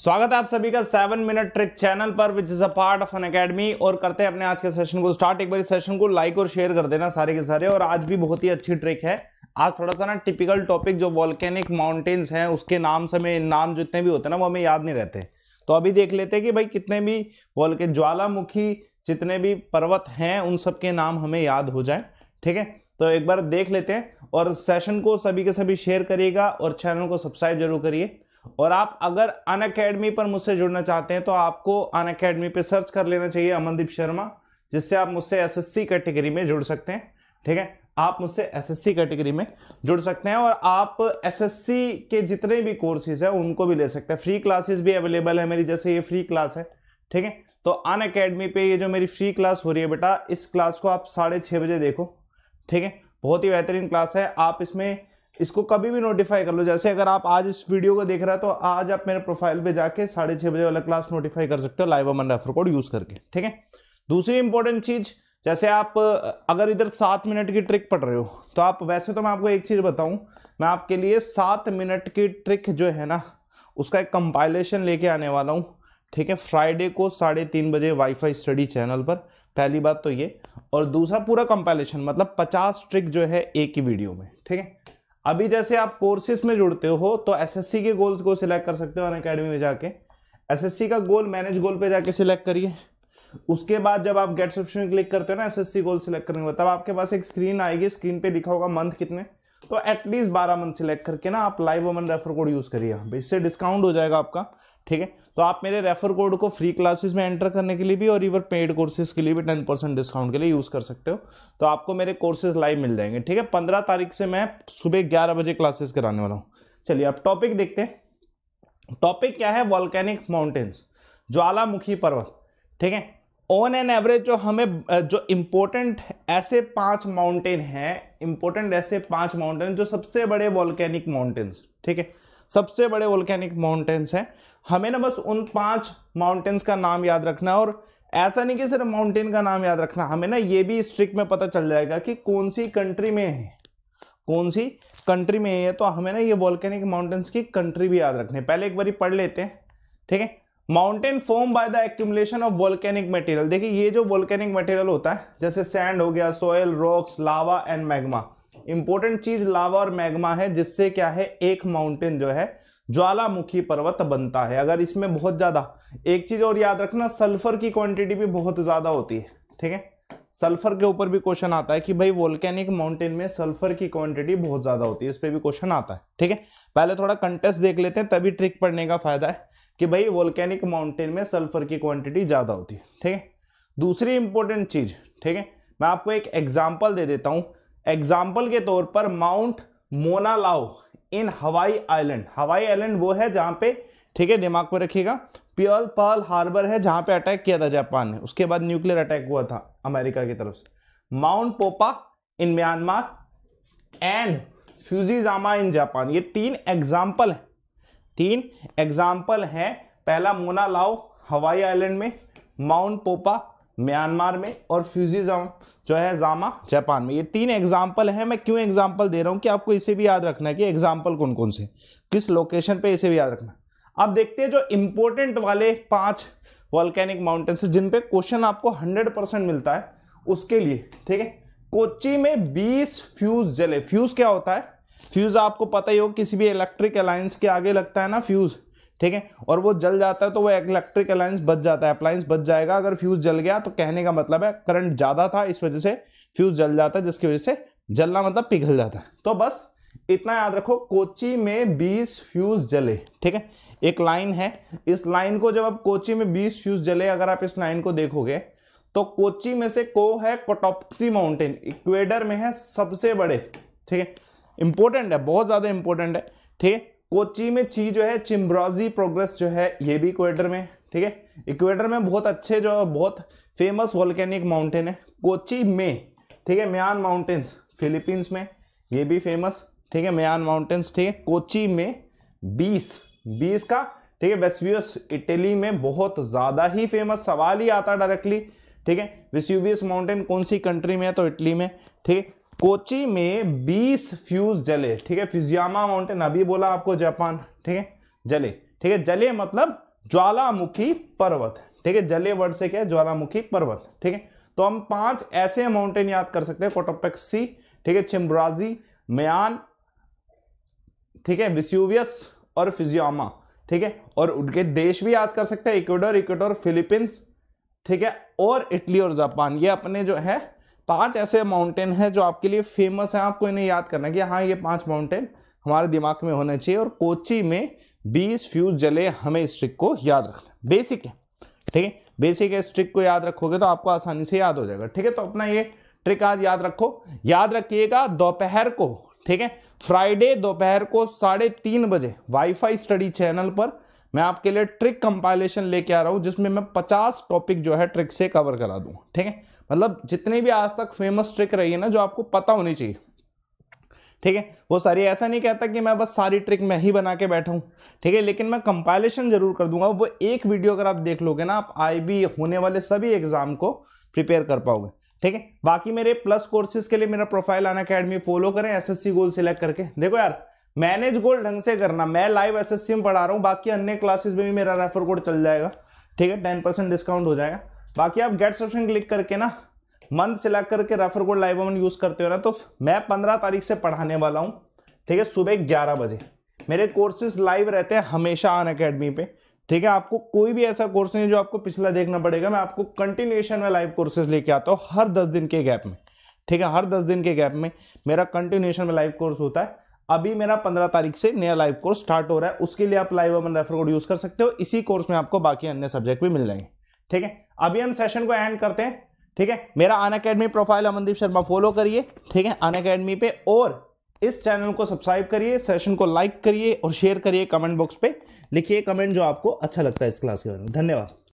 स्वागत है आप सभी का सेवन मिनट ट्रिक चैनल पर which is a part of Unacademy और करते हैं अपने आज के सेशन को स्टार्ट एक बार सेशन को लाइक और शेयर कर देना सारे के सारे और आज भी बहुत ही अच्छी ट्रिक है आज थोड़ा सा ना टिपिकल टॉपिक जो वॉल्केनिक माउंटेन्स हैं उसके नाम से हमें नाम जितने भी होते हैं ना वो हमें याद नहीं रहते तो अभी देख लेते हैं कि भाई कितने भी वॉल्के ज्वालामुखी जितने भी पर्वत हैं उन सब के नाम हमें याद हो जाए ठीक है तो एक बार देख लेते हैं और सेशन को सभी के सभी शेयर करिएगा और चैनल को सब्सक्राइब जरूर करिए और आप अगर अन अकेडमी पर मुझसे जुड़ना चाहते हैं तो आपको अन अकेडमी पर सर्च कर लेना चाहिए अमनदीप शर्मा जिससे आप मुझसे एसएससी कैटेगरी में जुड़ सकते हैं ठीक है आप मुझसे एसएससी कैटेगरी में जुड़ सकते हैं और आप एसएससी के जितने भी कोर्सेज हैं उनको भी ले सकते हैं फ्री क्लासेस भी अवेलेबल है मेरी जैसे ये फ्री क्लास है ठीक है तो अन अकेडमी पर ये जो मेरी फ्री क्लास हो रही है बेटा इस क्लास को आप साढ़े छः बजे देखो ठीक है बहुत ही बेहतरीन क्लास है आप इसमें इसको कभी भी नोटिफाई कर लो जैसे अगर आप आज इस वीडियो को देख रहे हैं तो आज आप मेरे प्रोफाइल पे जाके साढ़े छः बजे वाला क्लास नोटिफाई कर सकते हो live Aman refer code use करके ठीक है दूसरी इंपॉर्टेंट चीज़ जैसे आप अगर इधर सात मिनट की ट्रिक पढ़ रहे हो तो आप वैसे तो मैं आपको एक चीज़ बताऊँ मैं आपके लिए सात मिनट की ट्रिक जो है ना उसका एक कंपाइलेशन लेके आने वाला हूँ ठीक है फ्राइडे को साढ़े तीन बजे वाईफाई स्टडी चैनल पर पहली बात तो ये और दूसरा पूरा कंपाइलेशन मतलब पचास ट्रिक जो है एक ही वीडियो में ठीक है अभी जैसे आप कोर्सेस में जुड़ते हो तो एसएससी के गोल्स को सिलेक्ट कर सकते हो अन अकेडमी में जाके एसएससी का गोल मैनेज गोल पे जाके सिलेक्ट करिए उसके बाद जब आप गेट सब्सक्रिप्शन क्लिक करते हो ना एसएससी गोल सिलेक्ट करने के बाद तब आपके पास एक स्क्रीन आएगी स्क्रीन पे लिखा होगा मंथ कितने तो एटलीस्ट बारह मंथ सिलेक्ट करके ना आप live Aman refer code use करिए इससे डिस्काउंट हो जाएगा आपका ठीक है तो आप मेरे रेफर कोड को फ्री क्लासेस में एंटर करने के लिए भी और इवर पेड कोर्सेज के लिए भी टेन परसेंट डिस्काउंट के लिए यूज़ कर सकते हो तो आपको मेरे कोर्सेज लाइव मिल जाएंगे ठीक है पंद्रह तारीख से मैं सुबह ग्यारह बजे क्लासेस कराने वाला हूँ चलिए आप टॉपिक देखते हैं टॉपिक क्या है वॉल्केनिक माउंटेन्स ज्वालामुखी पर्वत ठीक है ऑन एन एवरेज जो हमें जो इम्पोर्टेंट ऐसे पांच माउंटेन हैं इम्पोर्टेंट ऐसे पांच माउंटेन जो सबसे बड़े वॉल्केनिक माउंटेन्स ठीक है सबसे बड़े वोल्केनिक माउंटेन्स हैं हमें ना बस उन पांच माउंटेन्स का नाम याद रखना है और ऐसा नहीं कि सिर्फ माउंटेन का नाम याद रखना हमें ना ये भी स्ट्रिक में पता चल जाएगा कि कौन सी कंट्री में है कौन सी कंट्री में है तो हमें ना ये वोल्केनिक माउंटेन्स की कंट्री भी याद रखनी है पहले एक बार पढ़ लेते हैं ठीक है mountain form by the accumulation of volcanic material देखिए ये जो वॉल्केनिक मटेरियल होता है जैसे सैंड हो गया soil rocks lava and magma important चीज लावा और मैग्मा है जिससे क्या है एक माउंटेन जो है ज्वालामुखी पर्वत बनता है अगर इसमें बहुत ज्यादा एक चीज और याद रखना सल्फर की क्वांटिटी भी बहुत ज्यादा होती है ठीक है सल्फर के ऊपर भी क्वेश्चन आता है कि भाई वोल्केनिक माउंटेन में सल्फर की क्वांटिटी बहुत ज्यादा होती है इस पर भी क्वेश्चन आता है ठीक है पहले थोड़ा कंटेस्ट देख लेते हैं तभी ट्रिक पढ़ने का फायदा है कि भाई वोल्केनिक माउंटेन में सल्फर की क्वांटिटी ज्यादा होती है ठीक है दूसरी इंपॉर्टेंट चीज ठीक है मैं आपको एक एग्जाम्पल दे देता हूँ एग्जाम्पल के तौर पर माउंट मोनालाओ इन हवाई आइलैंड हवाई आइलैंड वो है जहां पे ठीक है दिमाग पर रखिएगा प्यल पर्ल हार्बर है जहां पे अटैक किया था जापान ने उसके बाद न्यूक्लियर अटैक हुआ था अमेरिका की तरफ से mount Popa in Myanmar and Fujiyama in Japan ये तीन एग्जाम्पल हैं तीन एग्जाम्पल हैं पहला मोनालाओ हवाई आइलैंड में माउंट पोपा म्यांमार में और फ्यूजिजम जो है जामा जापान में ये तीन एग्जाम्पल हैं मैं क्यों एग्जाम्पल दे रहा हूँ कि आपको इसे भी याद रखना है कि एग्जाम्पल कौन कौन से किस लोकेशन पे इसे भी याद रखना अब देखते हैं जो इम्पोर्टेंट वाले पांच वॉल्केनिक माउंटेन्स जिन पे क्वेश्चन आपको 100 परसेंट मिलता है उसके लिए ठीक है कोची में 20 फ्यूज जले फ्यूज क्या होता है फ्यूज आपको पता ही हो किसी भी इलेक्ट्रिक अलायंस के आगे लगता है ना फ्यूज़ ठीक है और वो जल जाता है तो वो इलेक्ट्रिक अलायंस बच जाता है अप्लायंस बच जाएगा अगर फ्यूज जल गया तो कहने का मतलब है करंट ज़्यादा था इस वजह से फ्यूज जल जाता है जिसकी वजह से जलना मतलब पिघल जाता है तो बस इतना याद रखो कोची में 20 फ्यूज जले ठीक है एक लाइन है इस लाइन को जब आप कोची में 20 फ्यूज जले अगर आप इस लाइन को देखोगे तो कोची में से को है कोटोपसी माउंटेन इक्वेडर में है सबसे बड़े ठीक है इंपॉर्टेंट है बहुत ज़्यादा इंपॉर्टेंट है ठीक है कोची में ची जो है चिम्ब्रॉजी प्रोग्रेस जो है ये भी इक्वेटर में ठीक है इक्वेटर में बहुत अच्छे जो बहुत फेमस वॉल्केनिक माउंटेन है कोची में ठीक है म्यान माउंटेन्स फिलीपींस में ये भी फेमस ठीक है म्यान माउंटेन्स ठीक है कोची में बीस बीस का ठीक है वेस्वियस इटली में बहुत ज़्यादा ही फेमस सवाल ही आता डायरेक्टली ठीक है विस्यूबियस माउंटेन कौन सी कंट्री में है तो इटली में ठीक है कोची में 20 फ्यूज जले ठीक है फ्यूजियामा माउंटेन अभी बोला आपको जापान ठीक है जले ठीक है जले मतलब ज्वालामुखी पर्वत ठीक है जले वर्ड से क्या है ज्वालामुखी पर्वत ठीक है तो हम पांच ऐसे माउंटेन याद कर सकते हैं कोटोपेक्सी ठीक है छिम्ब्राजी म्यान ठीक है विस्यूवियस और फिजियामा ठीक है और उनके देश भी याद कर सकते हैं इक्वेडोर इक्वेडोर फिलीपींस ठीक है और इटली और जापान ये अपने जो है पांच ऐसे माउंटेन हैं जो आपके लिए फेमस हैं आपको इन्हें याद करना कि हाँ ये पांच माउंटेन हमारे दिमाग में होने चाहिए और कोची में बीस फ्यूज जले हमें इस ट्रिक को याद रखना बेसिक है ठीक है बेसिक है इस ट्रिक को याद रखोगे तो आपको आसानी से याद हो जाएगा ठीक है तो अपना ये ट्रिक आज याद रखो याद रखिएगा दोपहर को ठीक है फ्राइडे दोपहर को साढ़े तीन बजे वाईफाई स्टडी चैनल पर मैं आपके लिए ट्रिक कंपाइलेशन लेके आ रहा हूं जिसमें मैं पचास टॉपिक जो है ट्रिक से कवर करा दूंगा ठीक है मतलब जितने भी आज तक फेमस ट्रिक रही है ना जो आपको पता होनी चाहिए ठीक है वो सारी ऐसा नहीं कहता कि मैं बस सारी ट्रिक मैं ही बना के बैठा हूँ ठीक है लेकिन मैं कंपाइलेशन जरूर कर दूंगा वो एक वीडियो अगर आप देख लोगे ना आप आई होने वाले सभी एग्जाम को प्रिपेयर कर पाओगे ठीक है बाकी मेरे प्लस कोर्सेज के लिए मेरा प्रोफाइल अन अकेडमी फॉलो करें एसएससी गोल सिलेक्ट करके देखो यार मैनेज गोल ढंग से करना मैं लाइव एसएससी में पढ़ा रहा हूँ बाकी अन्य क्लासेस में भी मेरा रेफर कोड चल जाएगा ठीक है टेन परसेंट डिस्काउंट हो जाएगा बाकी आप गेट्स ऑप्शन क्लिक करके ना मंथ सिलेक्ट करके refer code live Aman use करते हो ना तो मैं पंद्रह तारीख से पढ़ाने वाला हूँ ठीक है सुबह ग्यारह बजे मेरे कोर्सेज लाइव रहते हैं हमेशा अन अकेडमी पे ठीक है आपको कोई भी ऐसा कोर्स नहीं जो आपको पिछला देखना पड़ेगा मैं आपको कंटिन्यूएशन में लाइव कोर्सेज लेके आता हूँ हर दस दिन के गैप में ठीक है हर दस दिन के गैप में मेरा कंटिन्यूएशन में लाइव कोर्स होता है अभी मेरा पंद्रह तारीख से नया लाइव कोर्स स्टार्ट हो रहा है उसके लिए आप live Aman refer code use कर सकते हो इसी कोर्स में आपको बाकी अन्य सब्जेक्ट भी मिल जाएंगे ठीक है अभी हम सेशन को एंड करते हैं ठीक है मेरा Unacademy profile Amandeep Sharma follow करिए ठीक है अन अकेडमी पे और इस चैनल को सब्सक्राइब करिए सेशन को लाइक करिए और शेयर करिए कमेंट बॉक्स पे लिखिए कमेंट जो आपको अच्छा लगता है इस क्लास के बारे में धन्यवाद